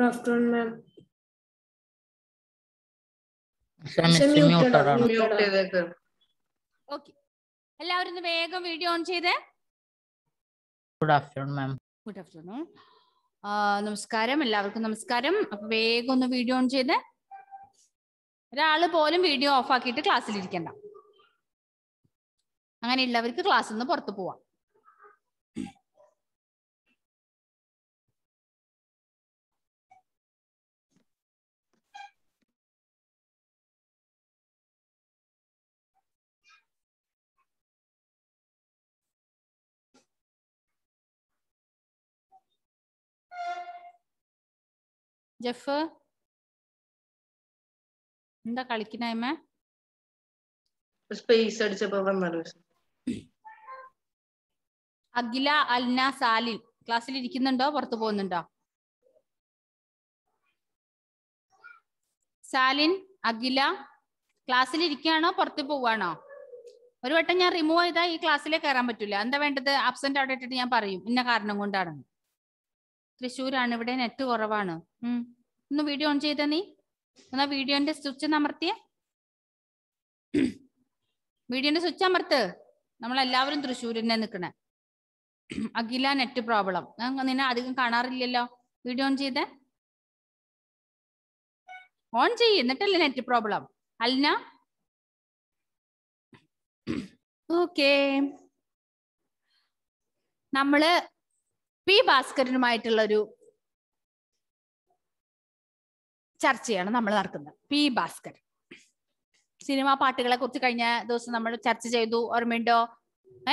Good afternoon, ma'am. എല്ലാവരും വേഗം video on ചെയ്തേ good afternoon ma'am good afternoon നമസ്കാരം എല്ലാവർക്കും നമസ്കാരം അപ്പൊ വേഗം ഒന്ന് വീഡിയോ ഓൺ ചെയ്തേ ഒരാള് പോലും വീഡിയോ ഓഫ് ആക്കിയിട്ട് ക്ലാസ്സിൽ ഇരിക്കണ്ട അങ്ങനെ എല്ലാവർക്കും ക്ലാസ്സിൽ നിന്ന് പുറത്തു പോവാം ജെഫ് എന്താ കളിക്കണേമ്മ സ്പേസ് അഖില അൽന സാലിൻ ക്ലാസ്സിൽ ഇരിക്കുന്നുണ്ടോ പുറത്തു പോകുന്നുണ്ടോ സാലിൻ അഖില ക്ലാസ്സിൽ ഇരിക്കുകയാണോ പുറത്ത് പോവാണോ ഒരു വട്ടം ഞാൻ റിമൂവ് ചെയ്താൽ ഈ ക്ലാസ്സിലേക്ക് കയറാൻ പറ്റൂല എന്താ വേണ്ടത് അബ്സെന്റ് അവിടെ ഇട്ടിട്ട് ഞാൻ പറയും ഇന്ന കാരണം കൊണ്ടാണെന്ന് തൃശ്ശൂരാണ് ഇവിടെ നെറ്റ് കുറവാണ് ഒന്ന് വീഡിയോ ഓൺ ചെയ്ത നീ എന്നാ വീഡിയോന്റെ സ്വിച്ച് അമർത്തിയേ വീഡിയോന്റെ സ്വിച്ച് അമർത്ത് നമ്മളെല്ലാവരും തൃശ്ശൂരിനെ നിൽക്കണേ അഖില നെറ്റ് പ്രോബ്ലം നിന്നെ അധികം കാണാറില്ലല്ലോ വീഡിയോ ഓൺ ചെയ്തേ ഓൺ ചെയ്യ എന്നിട്ടല്ലേ നെറ്റ് പ്രോബ്ലം അൽന ഓക്കേ നമ്മള് പി ഭാസ്കരനുമായിട്ടുള്ള ഒരു ചർച്ചയാണ് നമ്മൾ നടക്കുന്നത് പി ഭാസ്കരൻ സിനിമാ പാട്ടുകളെ കുറിച്ച് കഴിഞ്ഞ ദിവസം നമ്മൾ ചർച്ച ചെയ്തു ഓർമ്മയുണ്ടോ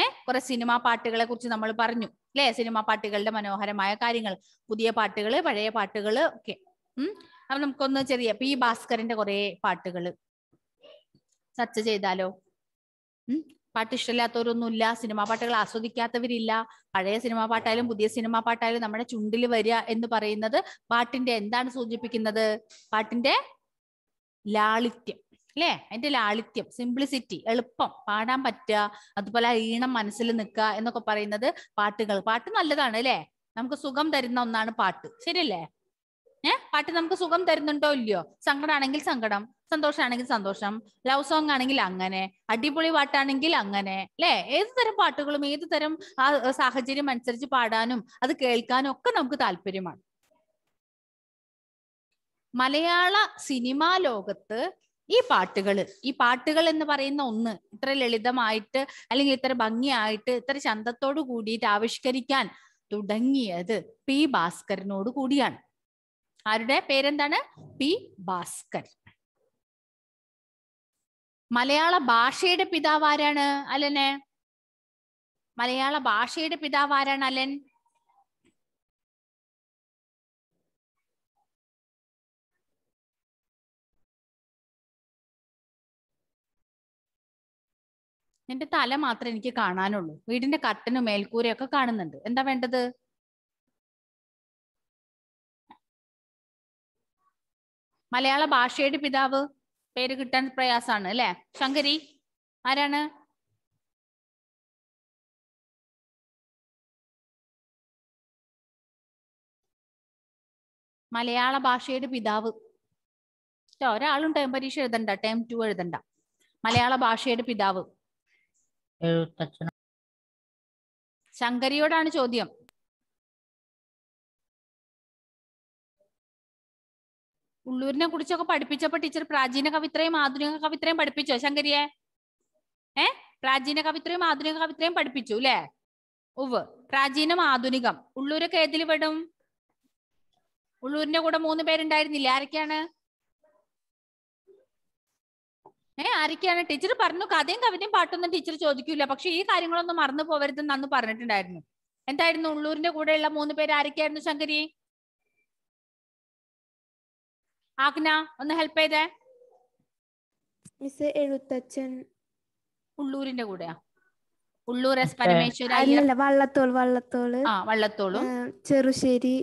ഏഹ് കുറെ സിനിമാ പാട്ടുകളെ കുറിച്ച് നമ്മൾ പറഞ്ഞു അല്ലേ സിനിമാ പാട്ടുകളുടെ മനോഹരമായ കാര്യങ്ങൾ പുതിയ പാട്ടുകൾ പഴയ പാട്ടുകൾ ഒക്കെ ഉം അപ്പൊ നമുക്കൊന്ന് ചെറിയ പി ഭാസ്കരന്റെ കുറെ പാട്ടുകൾ ചർച്ച ചെയ്താലോ പാട്ട് ഇഷ്ടമില്ലാത്തവരൊന്നുമില്ല സിനിമാ പാട്ടുകൾ ആസ്വദിക്കാത്തവരില്ല പഴയ സിനിമാ പാട്ടായാലും പുതിയ സിനിമാ പാട്ടായാലും നമ്മുടെ ചുണ്ടിൽ വരിക എന്ന് പറയുന്നത് പാട്ടിന്റെ എന്താണ് സൂചിപ്പിക്കുന്നത് പാട്ടിന്റെ ലാളിത്യം അല്ലേ അതിന്റെ ലാളിത്യം സിംപ്ലിസിറ്റി എളുപ്പം പാടാൻ പറ്റുക അതുപോലെ ഈണം മനസ്സിൽ നിൽക്കുക എന്നൊക്കെ പറയുന്നത് പാട്ടുകൾ പാട്ട് നല്ലതാണ് അല്ലേ നമുക്ക് സുഖം തരുന്ന ഒന്നാണ് പാട്ട് ശരിയല്ലേ ഏഹ് പാട്ട് നമുക്ക് സുഖം തരുന്നുണ്ടോ ഇല്ലയോ സങ്കടമാണെങ്കിൽ സങ്കടം സന്തോഷമാണെങ്കിൽ സന്തോഷം ലവ് സോങ് ആണെങ്കിൽ അങ്ങനെ അടിപൊളി പാട്ടാണെങ്കിൽ അങ്ങനെ അല്ലെ ഏത് തരം പാട്ടുകളും ഏത് തരം ആ സാഹചര്യം അനുസരിച്ച് പാടാനും അത് കേൾക്കാനും ഒക്കെ നമുക്ക് താല്പര്യമാണ് മലയാള സിനിമാ ലോകത്ത് ഈ പാട്ടുകൾ ഈ പാട്ടുകൾ എന്ന് പറയുന്ന ഒന്ന് ഇത്ര ലളിതമായിട്ട് അല്ലെങ്കിൽ ഇത്ര ഭംഗിയായിട്ട് ഇത്ര ചന്തത്തോടു കൂടിയിട്ട് ആവിഷ്കരിക്കാൻ തുടങ്ങിയത് പി ഭാസ്കരനോട് കൂടിയാണ് ആരുടെ പേരെന്താണ് പി ഭാസ്കർ മലയാള ഭാഷയുടെ പിതാവ് ആരാണ് അലന് മലയാള ഭാഷയുടെ പിതാവ് ആരാണ് അലൻ നിന്റെ തല മാത്രമേ എനിക്ക് കാണാനുള്ളൂ വീടിന്റെ കട്ടനും മേൽക്കൂരയൊക്കെ കാണുന്നുണ്ട് എന്താ വേണ്ടത് മലയാള ഭാഷയുടെ പിതാവ് പേര് കിട്ടാൻ പ്രയാസാണ് അല്ലെ ശങ്കരി ആരാണ് മലയാള ഭാഷയുടെ പിതാവ് കേട്ടോ ഒരാളും ടൈം പരീക്ഷ എഴുതണ്ട ടൈം ടു എഴുതണ്ട മലയാള ഭാഷയുടെ പിതാവ് ശങ്കരിയോടാണ് ചോദ്യം ഉള്ളൂരിനെ കുറിച്ചൊക്കെ പഠിപ്പിച്ചപ്പോ ടീച്ചർ പ്രാചീന കവിത്രയും ആധുനിക കവിത്രയും പഠിപ്പിച്ചോ ശങ്കരിയെ ഏ പ്രാചീന കവിത്രയും ആധുനിക കവിത്രയും പഠിപ്പിച്ചു അല്ലെ ഉവ് പ്രാചീനം ആധുനികം ഉള്ളൂരൊക്കെ ഏതിൽ പെടും ഉള്ളൂരിന്റെ കൂടെ മൂന്ന് പേരുണ്ടായിരുന്നില്ലേ ആരൊക്കെയാണ് ഏ ആരൊക്കെയാണ് ടീച്ചർ പറഞ്ഞു കഥയും കവിതയും പാട്ടൊന്നും ടീച്ചർ ചോദിക്കൂല പക്ഷെ ഈ കാര്യങ്ങളൊന്നും മറന്നു പോവരുതെന്ന് അന്ന് പറഞ്ഞിട്ടുണ്ടായിരുന്നു എന്തായിരുന്നു ഉള്ളൂരിന്റെ കൂടെയുള്ള മൂന്ന് പേര് ആരൊക്കെയായിരുന്നു ശങ്കരി ആഗ്ന ഒന്ന് ഹെൽപ്പ് ചെയ്തേ മിസ് എഴുത്തച്ഛൻ ഉള്ളൂരിന്റെ കൂടെയാ ഉള്ളൂർ എസ് പരമേശ്വര അല്ലല്ല വള്ളത്തോൾ ആ വള്ളത്തോളും ചെറുശ്ശേരി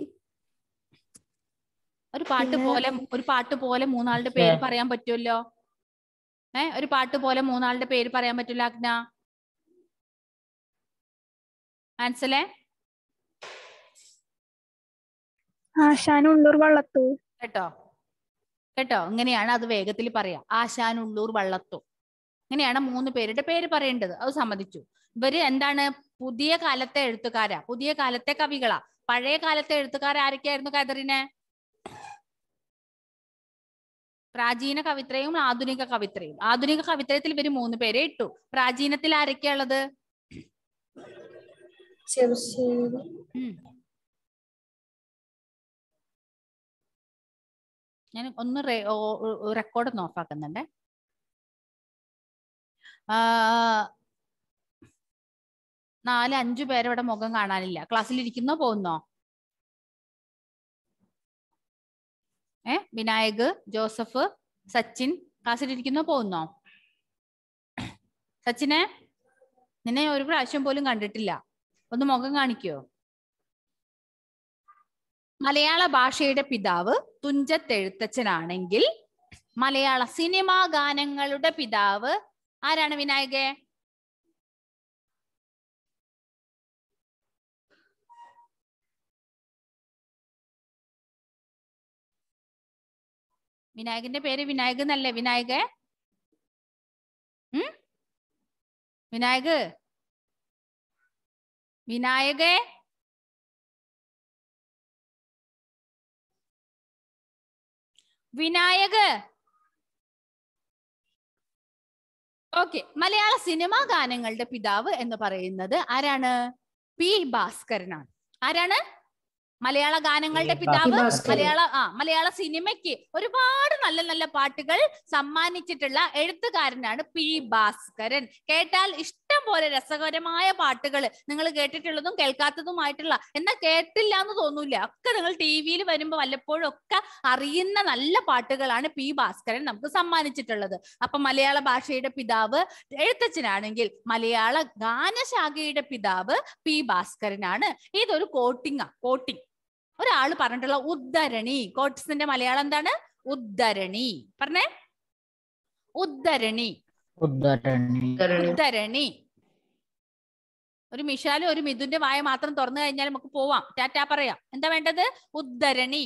ഒരു പാട്ട് പോലെ ഒരു പാട്ട് പോലെ മൂന്നാളുടെ പേര് പറയാൻ പറ്റുമല്ലോ ഏ ഒരു പാട്ട് പോലെ മൂന്നാളുടെ പേര് പറയാൻ പറ്റൂല അഗ്ന മനസ്സിലെ ആശാൻ ഉള്ളൂർ വള്ളത്തൂർ കേട്ടോ കേട്ടോ ഇങ്ങനെയാണ് അത് വേഗത്തിൽ പറയാ ആശാൻ ഉള്ളൂർ വള്ളത്തോ ഇങ്ങനെയാണ് മൂന്ന് പേരുടെ പേര് പറയേണ്ടത് അത് സമ്മതിച്ചു ഇവര് എന്താണ് പുതിയ കാലത്തെ എഴുത്തുകാരാ പുതിയ കാലത്തെ കവികളാ പഴയ കാലത്തെ ആരൊക്കെയായിരുന്നു കൈതറിനെ പ്രാചീന കവിത്രയും ആധുനിക കവിത്രയും ആധുനിക കവിത്രയത്തിൽ ഇവര് മൂന്ന് പേരെ ഇട്ടു പ്രാചീനത്തിൽ ഉള്ളത് ഞാൻ ഒന്ന് റെക്കോർഡ് ഒന്ന് ഓഫാക്കുന്നുണ്ടേ നാല് അഞ്ചു പേരവിടെ മുഖം കാണാനില്ല ക്ലാസ്സിൽ ഇരിക്കുന്നോ പോകുന്നോ ഏ വിനായക് ജോസഫ് സച്ചിൻ ക്ലാസ്സിൽ ഇരിക്കുന്നോ പോകുന്നോ സച്ചിനെ നിന്നെ ഒരു പ്രാവശ്യം പോലും കണ്ടിട്ടില്ല ഒന്ന് മുഖം കാണിക്കോ മലയാള ഭാഷയുടെ പിതാവ് തുഞ്ചത്തെഴുത്തച്ഛനാണെങ്കിൽ മലയാള സിനിമാ ഗാനങ്ങളുടെ പിതാവ് ആരാണ് വിനായകെ വിനായകന്റെ പേര് വിനായക് എന്നല്ലേ വിനായക വിനായക് വിനായകേ വിനായക് ഓക്കെ മലയാള സിനിമാ ഗാനങ്ങളുടെ പിതാവ് എന്ന് പറയുന്നത് ആരാണ് പി ഭാസ്കരനാണ് ആരാണ് മലയാള ഗാനങ്ങളുടെ പിതാവ് മലയാള ആ മലയാള സിനിമയ്ക്ക് ഒരുപാട് നല്ല നല്ല പാട്ടുകൾ സമ്മാനിച്ചിട്ടുള്ള എഴുത്തുകാരനാണ് പി ഭാസ്കരൻ കേട്ടാൽ ഇഷ്ട ഇഷ്ടം പോലെ രസകരമായ പാട്ടുകൾ നിങ്ങൾ കേട്ടിട്ടുള്ളതും കേൾക്കാത്തതുമായിട്ടുള്ള എന്നാൽ കേട്ടില്ല എന്ന് തോന്നൂല ഒക്കെ നിങ്ങൾ ടി വിയിൽ വരുമ്പോൾ വല്ലപ്പോഴും ഒക്കെ അറിയുന്ന നല്ല പാട്ടുകളാണ് പി ഭാസ്കരൻ നമുക്ക് സമ്മാനിച്ചിട്ടുള്ളത് അപ്പൊ മലയാള ഭാഷയുടെ പിതാവ് എഴുത്തച്ഛനാണെങ്കിൽ മലയാള ഗാനശാഖയുടെ പിതാവ് പി ഭാസ്കരനാണ് ഇതൊരു കോട്ടിങ്ങാ കോട്ടിങ് ഒരാൾ പറഞ്ഞിട്ടുള്ള ഉദ്ധരണി കോട്ട്സിന്റെ മലയാളം എന്താണ് ഉദ്ധരണി പറഞ്ഞേ ഉദ്ധരണി ഉദ്ധരണി ഉദ്ധരണി ഒരു മിഷാലും ഒരു മിഥുന്റെ വായ മാത്രം തുറന്നു കഴിഞ്ഞാൽ നമുക്ക് പോവാം ടാറ്റ പറയാം എന്താ വേണ്ടത് ഉദ്ധരണി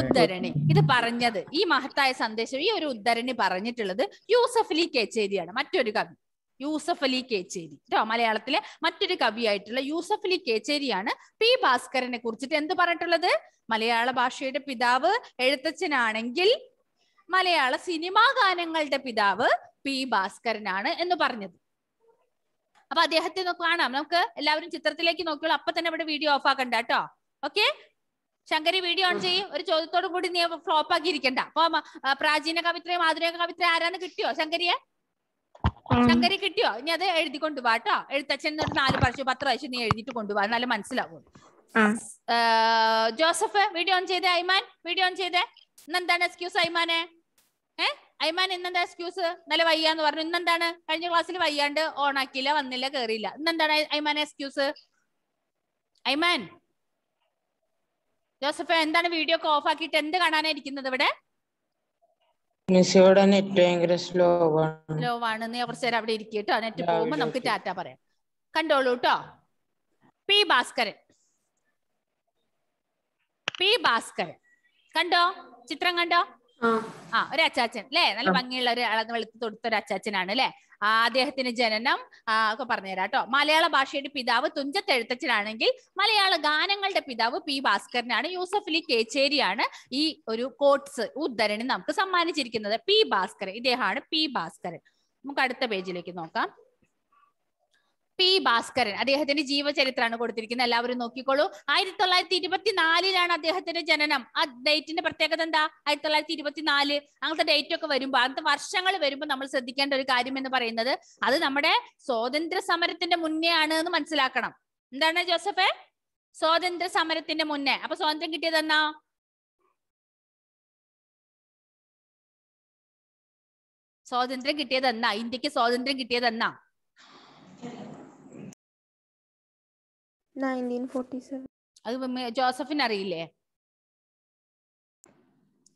ഉദ്ധരണി ഇത് പറഞ്ഞത് ഈ മഹത്തായ സന്ദേശം ഈ ഒരു ഉദ്ധരണി പറഞ്ഞിട്ടുള്ളത് യൂസഫ് അലി കേച്ചേരിയാണ് മറ്റൊരു കവി യൂസഫ് അലി കേച്ചേരി കേട്ടോ മലയാളത്തിലെ മറ്റൊരു കവിയായിട്ടുള്ള യൂസഫ് അലി കേച്ചേരിയാണ് പി ഭാസ്കരനെ കുറിച്ചിട്ട് എന്ത് പറഞ്ഞിട്ടുള്ളത് മലയാള ഭാഷയുടെ പിതാവ് എഴുത്തച്ഛനാണെങ്കിൽ മലയാള സിനിമാ ഗാനങ്ങളുടെ പിതാവ് പി ഭാസ്കരനാണ് എന്ന് പറഞ്ഞത് അപ്പൊ അദ്ദേഹത്തെ ഒന്ന് കാണാം നമുക്ക് എല്ലാവരും ചിത്രത്തിലേക്ക് നോക്കിയോളൂ അപ്പൊ തന്നെ ഇവിടെ വീഡിയോ ഓഫ് ആക്കണ്ട കേട്ടോ ഓക്കെ ശങ്കരി വീഡിയോ ഓൺ ചെയ്യും ഒരു ചോദ്യത്തോടു കൂടി നീ ഫ്ലോപ്പ് ആക്കി ഇരിക്കണ്ട അപ്പൊ പ്രാചീന കവിത്രയും ആധുനിക കവിത്ര ആരാന്ന് കിട്ടിയോ ശങ്കരിയെ ശങ്കരി കിട്ടിയോ ഇനി അത് എഴുതി കൊണ്ടുപോവാ കേട്ടോ എഴുത്തച്ഛൻ ഒരു നാല് പ്രാവശ്യം പത്ത് പ്രാവശ്യം നീ എഴുതിട്ട് കൊണ്ടുപോവാ നല്ല മനസ്സിലാവും ജോസഫ് വീഡിയോ ഓൺ ചെയ്തേ ഐമാൻ വീഡിയോ ഓൺ ചെയ്തേ ഇന്നെന്താണ് എക്സ്ക്യൂസ് അയ്മാനെ ഏഹ് അയ്മാൻ ഇന്നെന്താ എക്സ്ക്യൂസ് ഇന്നലെ വയ്യാന്ന് പറഞ്ഞു ഇന്നെന്താണ് കഴിഞ്ഞ ക്ലാസ്സിൽ വയ്യാണ്ട് ഓൺ ഓണാക്കിയില്ല വന്നില്ല കേറിയില്ല ഇന്നെന്താണ് അയ്മാൻ എക്സ്ക്യൂസ് അയ്മാൻ ജോസഫ് എന്താണ് വീഡിയോ ഒക്കെ ഓഫ് ആക്കിയിട്ട് എന്ത് കാണാനായിരിക്കുന്നത് ഇവിടെ മിസ്സിയുടെ നെറ്റ് ഭയങ്കര സ്ലോ ആണ് നീ കുറച്ച് നേരം അവിടെ ഇരിക്കുക കേട്ടോ നെറ്റ് പോകുമ്പോൾ നമുക്ക് ടാറ്റ പറയാം കണ്ടോളൂ കേട്ടോ പി ഭാസ്കരൻ പി ഭാസ്കരൻ കണ്ടോ ചിത്രം കണ്ടോ ആ ഒരു അച്ചാച്ചൻ അല്ലെ നല്ല ഭംഗിയുള്ള ഒരു അളന്ന് വെളുത്ത് തൊടുത്ത ഒരു അച്ചാച്ചനാണ് അല്ലെ ആ അദ്ദേഹത്തിന് ജനനം ഒക്കെ പറഞ്ഞുതരാം കേട്ടോ മലയാള ഭാഷയുടെ പിതാവ് തുഞ്ചത്തെഴുത്തച്ഛനാണെങ്കിൽ മലയാള ഗാനങ്ങളുടെ പിതാവ് പി ഭാസ്കരനാണ് യൂസഫ് അലി കേച്ചേരിയാണ് ഈ ഒരു കോട്ട്സ് ഉദ്ധരണി നമുക്ക് സമ്മാനിച്ചിരിക്കുന്നത് പി ഭാസ്കരൻ ഇദ്ദേഹമാണ് പി ഭാസ്കരൻ നമുക്ക് അടുത്ത പേജിലേക്ക് നോക്കാം പി ഭാസ്കരൻ അദ്ദേഹത്തിന്റെ ജീവചരിത്രമാണ് കൊടുത്തിരിക്കുന്നത് എല്ലാവരും നോക്കിക്കോളൂ ആയിരത്തി തൊള്ളായിരത്തി ഇരുപത്തിനാലിലാണ് അദ്ദേഹത്തിന്റെ ജനനം ആ ഡേറ്റിന്റെ പ്രത്യേകത എന്താ ആയിരത്തി തൊള്ളായിരത്തി ഇരുപത്തിനാല് അങ്ങനത്തെ ഡേറ്റ് ഒക്കെ വരുമ്പോൾ അങ്ങനത്തെ വർഷങ്ങൾ വരുമ്പോൾ നമ്മൾ ശ്രദ്ധിക്കേണ്ട ഒരു കാര്യം എന്ന് പറയുന്നത് അത് നമ്മുടെ സ്വാതന്ത്ര്യ സമരത്തിന്റെ മുന്നേ ആണ് എന്ന് മനസ്സിലാക്കണം എന്താണ് ജോസഫ് സ്വാതന്ത്ര്യ സമരത്തിന്റെ മുന്നേ അപ്പൊ സ്വാതന്ത്ര്യം കിട്ടിയത് എന്നാ സ്വാതന്ത്ര്യം കിട്ടിയത് എന്നാ ഇന്ത്യക്ക് സ്വാതന്ത്ര്യം കിട്ടിയത് എന്നാ അത് ജോസഫിന് അറിയില്ലേ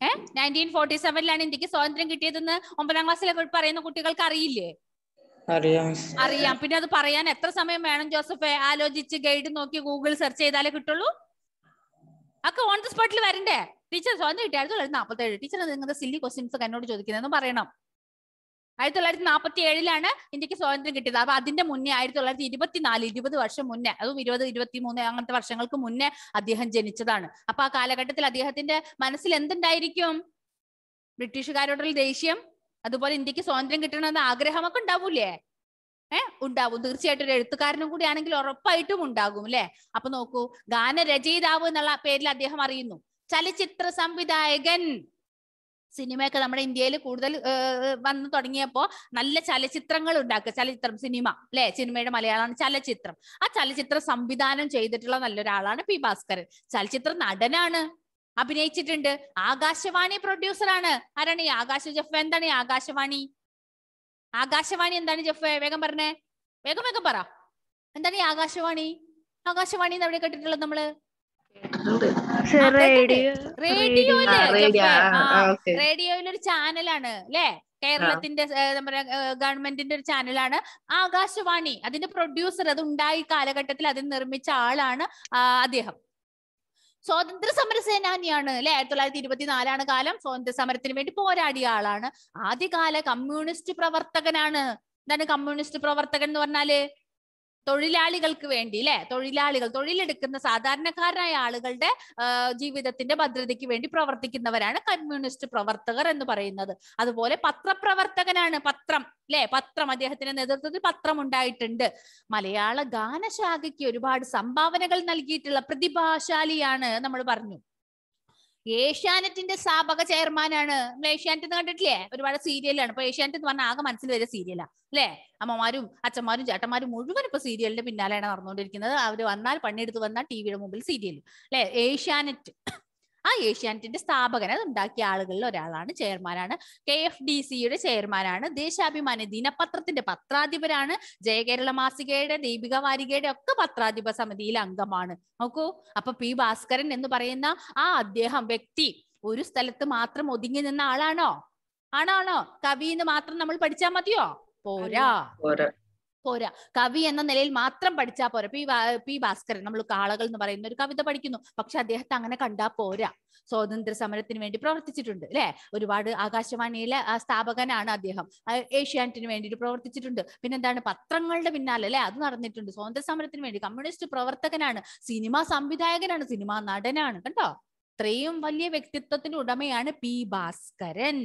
ഏഹ് നയൻറ്റീൻ ഫോർട്ടി സെവനിലാണ് ഇന്ത്യക്ക് സ്വാതന്ത്ര്യം കിട്ടിയതെന്ന് ഒമ്പതാം ക്ലാസ്സിലൊക്കെ പറയുന്ന കുട്ടികൾക്ക് അറിയില്ലേ അറിയാം അറിയാം പിന്നെ അത് പറയാൻ എത്ര സമയം വേണം ജോസഫെ ആലോചിച്ച് ഗൈഡ് നോക്കി ഗൂഗിൾ സെർച്ച് ചെയ്താലേ കിട്ടുള്ളൂ ഒക്കെ ഓൺ ദി സ്പോട്ടിൽ വരണ്ടേ ടീച്ചർ സ്വാതന്ത്ര്യം കിട്ടി നാൽപ്പത്തേഴ് ടീച്ചർ നിങ്ങളുടെ സില്ലി ക്വസ്റ്റ്യൻസ് എന്നോട് ചോദിക്കുന്നതെന്ന് പറയണം ആയിരത്തി തൊള്ളായിരത്തി നാൽപ്പത്തി ഏഴിലാണ് ഇന്ത്യക്ക് സ്വാതന്ത്ര്യം കിട്ടിയത് അപ്പൊ അതിന്റെ മുന്നേ ആയിരത്തി തൊള്ളായിരത്തി ഇരുപത്തിനാല് ഇരുപത് വർഷം മുന്നേ അതും ഇരുപത് ഇരുപത്തി മൂന്ന് അങ്ങനത്തെ വർഷങ്ങൾക്ക് മുന്നേ അദ്ദേഹം ജനിച്ചതാണ് അപ്പൊ ആ കാലഘട്ടത്തിൽ അദ്ദേഹത്തിന്റെ മനസ്സിൽ എന്തുണ്ടായിരിക്കും ബ്രിട്ടീഷുകാരോടുള്ള ദേഷ്യം അതുപോലെ ഇന്ത്യക്ക് സ്വാതന്ത്ര്യം കിട്ടണമെന്ന ആഗ്രഹമൊക്കെ ഉണ്ടാവൂലേ ഏർ ഉണ്ടാവും തീർച്ചയായിട്ടും ഒരു എഴുത്തുകാരനും കൂടി ആണെങ്കിൽ ഉറപ്പായിട്ടും ഉണ്ടാകും അല്ലെ അപ്പൊ നോക്കൂ ഗാനരചയിതാവ് എന്നുള്ള പേരിൽ അദ്ദേഹം അറിയുന്നു ചലച്ചിത്ര സംവിധായകൻ സിനിമയൊക്കെ നമ്മുടെ ഇന്ത്യയിൽ കൂടുതൽ വന്നു തുടങ്ങിയപ്പോൾ നല്ല ചലച്ചിത്രങ്ങൾ ഉണ്ടാക്കുക ചലച്ചിത്രം സിനിമ അല്ലെ സിനിമയുടെ മലയാളമാണ് ചലച്ചിത്രം ആ ചലച്ചിത്രം സംവിധാനം ചെയ്തിട്ടുള്ള നല്ലൊരാളാണ് പി ഭാസ്കരൻ ചലച്ചിത്ര നടനാണ് അഭിനയിച്ചിട്ടുണ്ട് ആകാശവാണി പ്രൊഡ്യൂസറാണ് ആരാണ് ഈ ആകാശ ജഫ് എന്താണ് ഈ ആകാശവാണി ആകാശവാണി എന്താണ് ജഫ് വേഗം പറഞ്ഞേ വേഗം വേഗം പറ എന്താണ് ഈ ആകാശവാണി ആകാശവാണി എന്ന് എവിടെ കേട്ടിട്ടുള്ളത് നമ്മള് റേഡിയോയിലൊരു ചാനലാണ് അല്ലെ കേരളത്തിന്റെ ഗവൺമെന്റിന്റെ ഒരു ചാനലാണ് ആകാശവാണി അതിന്റെ പ്രൊഡ്യൂസർ അത് ഉണ്ടായി കാലഘട്ടത്തിൽ അത് നിർമ്മിച്ച ആളാണ് അദ്ദേഹം സ്വാതന്ത്ര്യ സമര സേനാനിയാണ് അല്ലെ ആയിരത്തി തൊള്ളായിരത്തി ഇരുപത്തിനാലാണ് കാലം സ്വാതന്ത്ര്യ സമരത്തിന് വേണ്ടി പോരാടിയ ആളാണ് ആദ്യകാല കമ്മ്യൂണിസ്റ്റ് പ്രവർത്തകനാണ് എന്താണ് കമ്മ്യൂണിസ്റ്റ് പ്രവർത്തകൻ എന്ന് പറഞ്ഞാല് തൊഴിലാളികൾക്ക് വേണ്ടി അല്ലെ തൊഴിലാളികൾ തൊഴിലെടുക്കുന്ന സാധാരണക്കാരായ ആളുകളുടെ ജീവിതത്തിന്റെ ഭദ്രതയ്ക്ക് വേണ്ടി പ്രവർത്തിക്കുന്നവരാണ് കമ്മ്യൂണിസ്റ്റ് പ്രവർത്തകർ എന്ന് പറയുന്നത് അതുപോലെ പത്രപ്രവർത്തകനാണ് പത്രം അല്ലെ പത്രം അദ്ദേഹത്തിന്റെ നേതൃത്വത്തിൽ പത്രം ഉണ്ടായിട്ടുണ്ട് മലയാള ഗാനശാഖയ്ക്ക് ഒരുപാട് സംഭാവനകൾ നൽകിയിട്ടുള്ള പ്രതിഭാശാലിയാണ് നമ്മൾ പറഞ്ഞു ഏഷ്യാനെറ്റിന്റെ സ്ഥാപക ചെയർമാനാണ് നമ്മൾ ഏഷ്യാനെറ്റ് കണ്ടിട്ടില്ലേ ഒരുപാട് സീരിയലാണ് ഇപ്പൊ ഏഷ്യാനെറ്റ് എന്ന് പറഞ്ഞാൽ ആകെ മനസ്സിൽ വരെ സീരിയലാണ് അല്ലേ അമ്മമാരും അച്ഛന്മാരും ചേട്ടന്മാരും മുഴുവൻ ഇപ്പൊ സീരിയലിന്റെ പിന്നാലെയാണ് നടന്നുകൊണ്ടിരിക്കുന്നത് അവർ വന്നാൽ പണിയെടുത്ത് വന്നാൽ ടി വിയുടെ മുമ്പിൽ സീരിയൽ അല്ലെ ഏഷ്യാനെറ്റ് ആ ഏഷ്യാനെറ്റിന്റെ സ്ഥാപകൻ അത് ഉണ്ടാക്കിയ ആളുകളിൽ ഒരാളാണ് ചെയർമാനാണ് കെ എഫ് ഡി സിയുടെ ചെയർമാനാണ് ദേശാഭിമാനി ദിനപത്രത്തിന്റെ പത്രാധിപരാണ് ജയകേരള മാസികയുടെ ദീപിക വാരികയുടെ ഒക്കെ പത്രാധിപ സമിതിയിൽ അംഗമാണ് നോക്കൂ അപ്പൊ പി ഭാസ്കരൻ എന്ന് പറയുന്ന ആ അദ്ദേഹം വ്യക്തി ഒരു സ്ഥലത്ത് മാത്രം ഒതുങ്ങി നിന്ന ആളാണോ ആണാണോ കവി എന്ന് മാത്രം നമ്മൾ പഠിച്ചാൽ മതിയോ പോരാ പോരാ കവി എന്ന നിലയിൽ മാത്രം പഠിച്ചാൽ പോരാ പി പി ഭാസ്കരൻ നമ്മൾ കാളകൾ എന്ന് പറയുന്ന ഒരു കവിത പഠിക്കുന്നു പക്ഷെ അദ്ദേഹത്തെ അങ്ങനെ കണ്ടാൽ പോരാ സ്വാതന്ത്ര്യ സമരത്തിന് വേണ്ടി പ്രവർത്തിച്ചിട്ടുണ്ട് അല്ലെ ഒരുപാട് ആകാശവാണിയിലെ സ്ഥാപകനാണ് അദ്ദേഹം ഏഷ്യാനെറ്റിന് വേണ്ടിയിട്ട് പ്രവർത്തിച്ചിട്ടുണ്ട് പിന്നെന്താണ് പത്രങ്ങളുടെ പിന്നാലെ അല്ലെ അത് നടന്നിട്ടുണ്ട് സ്വാതന്ത്ര്യ സമരത്തിന് വേണ്ടി കമ്മ്യൂണിസ്റ്റ് പ്രവർത്തകനാണ് സിനിമാ സംവിധായകനാണ് സിനിമാ നടനാണ് കണ്ടോ ഇത്രയും വലിയ വ്യക്തിത്വത്തിന്റെ ഉടമയാണ് പി ഭാസ്കരൻ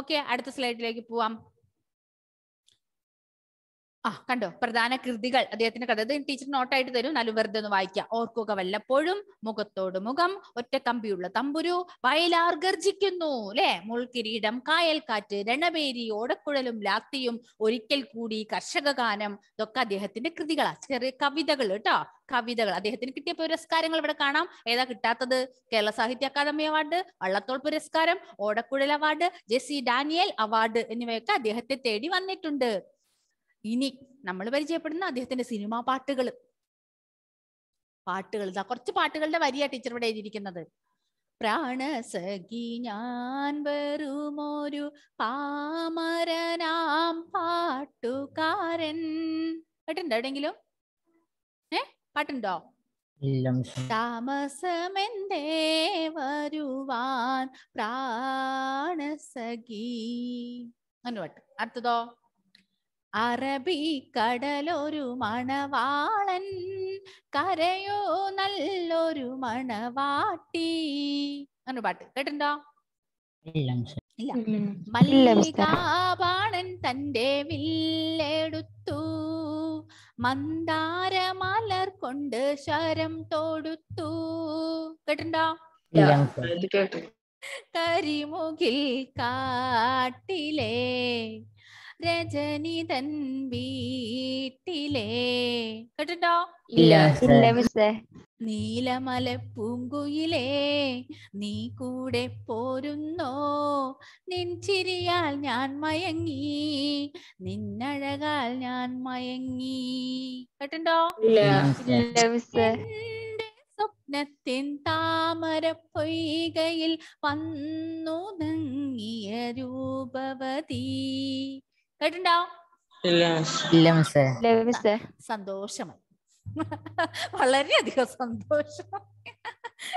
ഓക്കെ അടുത്ത സ്ലൈഡിലേക്ക് പോവാം ആ കണ്ടോ പ്രധാന കൃതികൾ അദ്ദേഹത്തിന്റെ കഥ ടീച്ചർ നോട്ടായിട്ട് തരും നല്ല വെറുതെ ഒന്ന് വായിക്കാം ഓർക്കുക വല്ലപ്പോഴും മുഖത്തോട് മുഖം ഒറ്റ കമ്പിയുള്ള തമ്പുരു വയലാർ ഗർജിക്കുന്നു അല്ലെ മുൾകിരീടം കായൽക്കാറ്റ് രണപേരി ഓടക്കുഴലും ലാത്തിയും ഒരിക്കൽ കൂടി കർഷക ഗാനം ഇതൊക്കെ അദ്ദേഹത്തിന്റെ കൃതികളാ ചെറിയ കവിതകൾ കേട്ടോ കവിതകൾ അദ്ദേഹത്തിന് കിട്ടിയ പുരസ്കാരങ്ങൾ ഇവിടെ കാണാം ഏതാ കിട്ടാത്തത് കേരള സാഹിത്യ അക്കാദമി അവാർഡ് വള്ളത്തോൾ പുരസ്കാരം ഓടക്കുഴൽ അവാർഡ് ജെസി ഡാനിയൽ അവാർഡ് എന്നിവയൊക്കെ അദ്ദേഹത്തെ തേടി വന്നിട്ടുണ്ട് ഇനി നമ്മൾ പരിചയപ്പെടുന്ന അദ്ദേഹത്തിന്റെ സിനിമാ പാട്ടുകൾ പാട്ടുകൾ ഇതാ കുറച്ച് പാട്ടുകളുടെ വരിയാ ടീച്ചർ ഇവിടെ എഴുതിയിരിക്കുന്നത് പ്രാണസഖി ഞാൻ വെറുമൊരു പാമരനാം പാട്ടുകാരൻ കേട്ടിണ്ടോ എവിടെങ്കിലും ഏ പാട്ടുണ്ടോ താമസമെന്തേ വരുവാൻ പ്രാണസഖി അങ്ങനെ പാട്ട് അടുത്തതോ അറബി കടലൊരു മണവാളൻ കരയോ നല്ലൊരു മണവാട്ടി അങ്ങനെ പാട്ട് കേട്ടിട്ടുണ്ടോ മല്ലികാപാണൻ തന്റെ വില്ലെടുത്തു മന്ദാര മലർ കൊണ്ട് ശരം തൊടുത്തു കേട്ടിട്ടുണ്ടോ കരിമുകിൽ കാട്ടിലേ രജനി തൻ വീട്ടിലെ കേട്ടിട്ടോ നീലമല പൂങ്കുയിലേ നീ കൂടെ പോരുന്നോ നിൻചിരിയാൽ ഞാൻ മയങ്ങി നിന്നഴകാൽ ഞാൻ മയങ്ങി കേട്ടോ സ്വപ്നത്തിൻ താമര പൊയ്കയിൽ വന്നു നങ്ങിയ രൂപവതി കേട്ടിട്ടുണ്ടാവും സന്തോഷമായി വളരെയധികം സന്തോഷം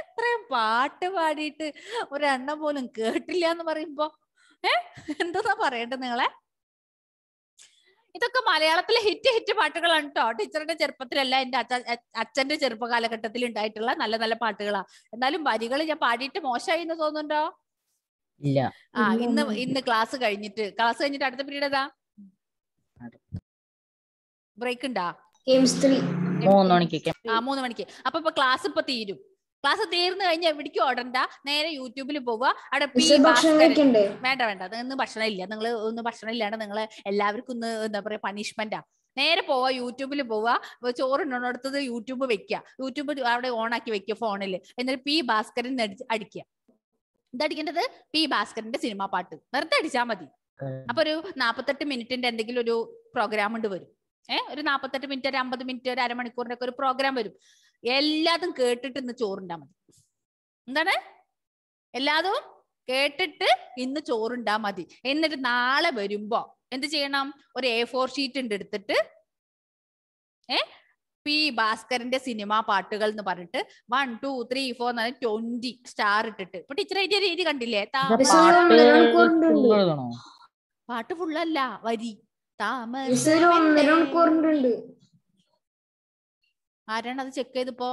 ഇത്രയും പാട്ട് പാടിയിട്ട് ഒരെണ്ണം പോലും കേട്ടില്ല എന്ന് പറയുമ്പോ ഏ എന്താ പറയണ്ടത് നിങ്ങളെ ഇതൊക്കെ മലയാളത്തിലെ ഹിറ്റ് ഹിറ്റ് പാട്ടുകളാണ് കേട്ടോ ടീച്ചറുടെ ചെറുപ്പത്തിലല്ല എന്റെ അച്ഛന്റെ ചെറുപ്പകാലഘട്ടത്തിൽ ഉണ്ടായിട്ടുള്ള നല്ല നല്ല പാട്ടുകളാണ് എന്നാലും വരികൾ ഞാൻ പാടിയിട്ട് മോശമായി എന്ന് തോന്നുന്നുണ്ടോ ഇല്ല ആ ഇന്ന് ഇന്ന് ക്ലാസ് കഴിഞ്ഞിട്ട് ക്ലാസ് കഴിഞ്ഞിട്ട് അടുത്ത പീരീഡ് ഏതാ ബ്രേക്ക് ഉണ്ടാ മൂന്ന് മണിക്ക് ആ മൂന്ന് മണിക്ക് അപ്പൊ ഇപ്പൊ ക്ലാസ് ഇപ്പൊ തീരും ക്ലാസ് തീർന്നു കഴിഞ്ഞാൽ എവിടേക്കും ഓടണ്ട നേരെ യൂട്യൂബിൽ പോവുക അവിടെ പി വേണ്ട വേണ്ട ഇന്ന് ഭക്ഷണം ഇല്ല നിങ്ങൾ ഒന്ന് ഭക്ഷണം ഇല്ലാണ്ട് നിങ്ങൾ എല്ലാവർക്കും ഒന്ന് എന്താ പറയാ പണിഷ്മെന്റാ നേരെ പോവാ യൂട്യൂബിൽ പോവാ ചോറുണ്ടടുത്തത് യൂട്യൂബ് വെക്കുക യൂട്യൂബ് അവിടെ ഓൺ ആക്കി വെക്കുക ഫോണിൽ എന്നിട്ട് പി ഭാസ്കരൻ അടിക്കുക ഇതടിക്കേണ്ടത് പി ഭാസ്കറിന്റെ സിനിമാ പാട്ട് വെറുതെ അടിച്ചാൽ മതി അപ്പൊ ഒരു നാപ്പത്തെട്ട് മിനിറ്റിന്റെ എന്തെങ്കിലും ഒരു പ്രോഗ്രാം ഉണ്ട് വരും ഏഹ് ഒരു നാപ്പത്തെട്ട് മിനിറ്റ് ഒരു അമ്പത് മിനിറ്റ് ഒരു അരമണിക്കൂറിന്റെ ഒക്കെ ഒരു പ്രോഗ്രാം വരും എല്ലാതും കേട്ടിട്ട് ഇന്ന് ചോറുണ്ടാ മതി എന്താണ് എല്ലാതും കേട്ടിട്ട് ഇന്ന് ചോറുണ്ടാ മതി എന്നിട്ട് നാളെ വരുമ്പോ എന്ത് ചെയ്യണം ഒരു എ ഫോർ ഷീറ്റ് ഉണ്ട് എടുത്തിട്ട് ഏഹ് പി ഭാസ്കരന്റെ സിനിമാ പാട്ടുകൾ എന്ന് പറഞ്ഞിട്ട് വൺ ടു ത്രീ ഫോർ എന്ന് പറഞ്ഞാൽ ട്വന്റി സ്റ്റാർ ഇട്ടിട്ട് ഇപ്പൊ ടീച്ചർ അതിന്റെ രീതി കണ്ടില്ലേ പാട്ട് ഫുള്ളല്ല വരി ആരാണ് അത് ചെക്ക് ചെയ്തിപ്പോ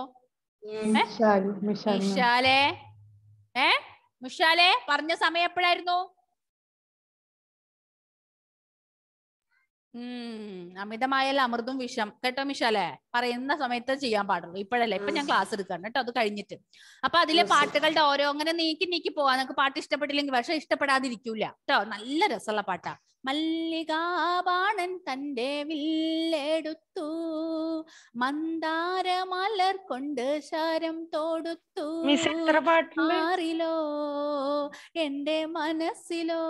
ഏ മുഷാലെ പറഞ്ഞ സമയം എപ്പോഴായിരുന്നു ഉം അമിതമായാലും അമൃതും വിഷം കേട്ടോ മിഷാലേ പറയുന്ന സമയത്ത് ചെയ്യാൻ പാടുള്ളൂ ഇപ്പോഴല്ലേ ഇപ്പൊ ഞാൻ ക്ലാസ് എടുക്കാണ് കേട്ടോ അത് കഴിഞ്ഞിട്ട് അപ്പൊ അതിലെ പാട്ടുകളുടെ ഓരോ അങ്ങനെ നീക്കി നീക്കി പോവാ നിനക്ക് പാട്ട് ഇഷ്ടപ്പെട്ടില്ലെങ്കിൽ പക്ഷെ ഇഷ്ടപ്പെടാതിരിക്കൂല കേട്ടോ നല്ല രസമുള്ള പാട്ടാ മല്ലികാബാണൻ തന്റെ വില്ലെടുത്തു മന്ദാര മലർ കൊണ്ട് ശരം തോടുത്തു മാറിലോ എന്റെ മനസ്സിലോ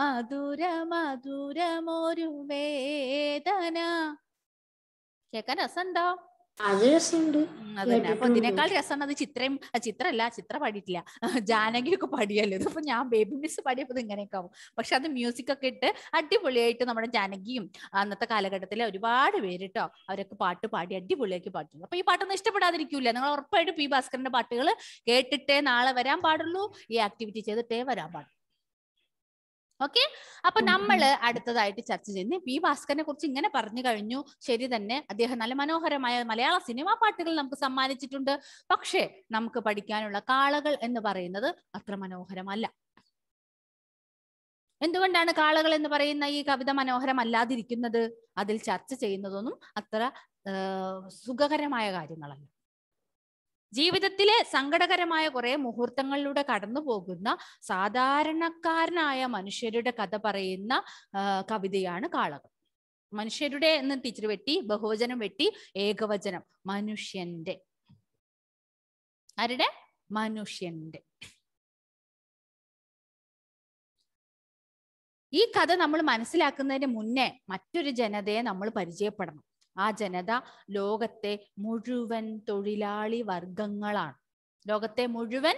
മധുര മധുരമൊരു വേദന കേക്കാൻ രസം ഉണ്ടോ അതിനേക്കാൾ രസമുണ്ട് അപ്പൊ രസമാണ് അത് ചിത്രം ചിത്രമല്ല ചിത്ര പാടിയിട്ടില്ല ജാനകിയൊക്കെ പാടിയല്ലോ ഇതിപ്പോ ഞാൻ ബേബി മിസ് പാടിയപ്പോൾ ഇങ്ങനെയൊക്കെ ആവും പക്ഷെ അത് മ്യൂസിക് ഒക്കെ ഇട്ട് അടിപൊളിയായിട്ട് നമ്മുടെ ജാനകിയും അന്നത്തെ കാലഘട്ടത്തിലെ ഒരുപാട് പേര് കേട്ടോ അവരൊക്കെ പാട്ട് പാടി അടിപൊളിയാക്കി പാട്ടു അപ്പൊ ഈ പാട്ടൊന്നും ഇഷ്ടപ്പെടാതിരിക്കൂല നിങ്ങൾ ഉറപ്പായിട്ട് പി ഭാസ്കറിന്റെ പാട്ടുകൾ കേട്ടിട്ടേ നാളെ വരാൻ പാടുള്ളൂ ഈ ആക്ടിവിറ്റി ചെയ്തിട്ടേ വരാൻ പാടുള്ളൂ ഓക്കെ അപ്പൊ നമ്മൾ അടുത്തതായിട്ട് ചർച്ച ചെയ്യുന്ന പി ഭാസ്കറിനെ കുറിച്ച് ഇങ്ങനെ പറഞ്ഞു കഴിഞ്ഞു ശരി തന്നെ അദ്ദേഹം നല്ല മനോഹരമായ മലയാള സിനിമാ പാട്ടുകൾ നമുക്ക് സമ്മാനിച്ചിട്ടുണ്ട് പക്ഷേ നമുക്ക് പഠിക്കാനുള്ള കാളകൾ എന്ന് പറയുന്നത് അത്ര മനോഹരമല്ല എന്തുകൊണ്ടാണ് കാളകൾ എന്ന് പറയുന്ന ഈ കവിത മനോഹരമല്ലാതിരിക്കുന്നത് അതിൽ ചർച്ച ചെയ്യുന്നതൊന്നും അത്ര സുഖകരമായ കാര്യങ്ങളല്ല ജീവിതത്തിലെ സങ്കടകരമായ കുറെ മുഹൂർത്തങ്ങളിലൂടെ കടന്നു പോകുന്ന സാധാരണക്കാരനായ മനുഷ്യരുടെ കഥ പറയുന്ന കവിതയാണ് കാളകം മനുഷ്യരുടെ എന്ന് ടീച്ചർ വെട്ടി ബഹുവചനം വെട്ടി ഏകവചനം മനുഷ്യന്റെ ആരുടെ മനുഷ്യന്റെ ഈ കഥ നമ്മൾ മനസ്സിലാക്കുന്നതിന് മുന്നേ മറ്റൊരു ജനതയെ നമ്മൾ പരിചയപ്പെടണം ആ ജനത ലോകത്തെ മുഴുവൻ തൊഴിലാളി വർഗങ്ങളാണ് ലോകത്തെ മുഴുവൻ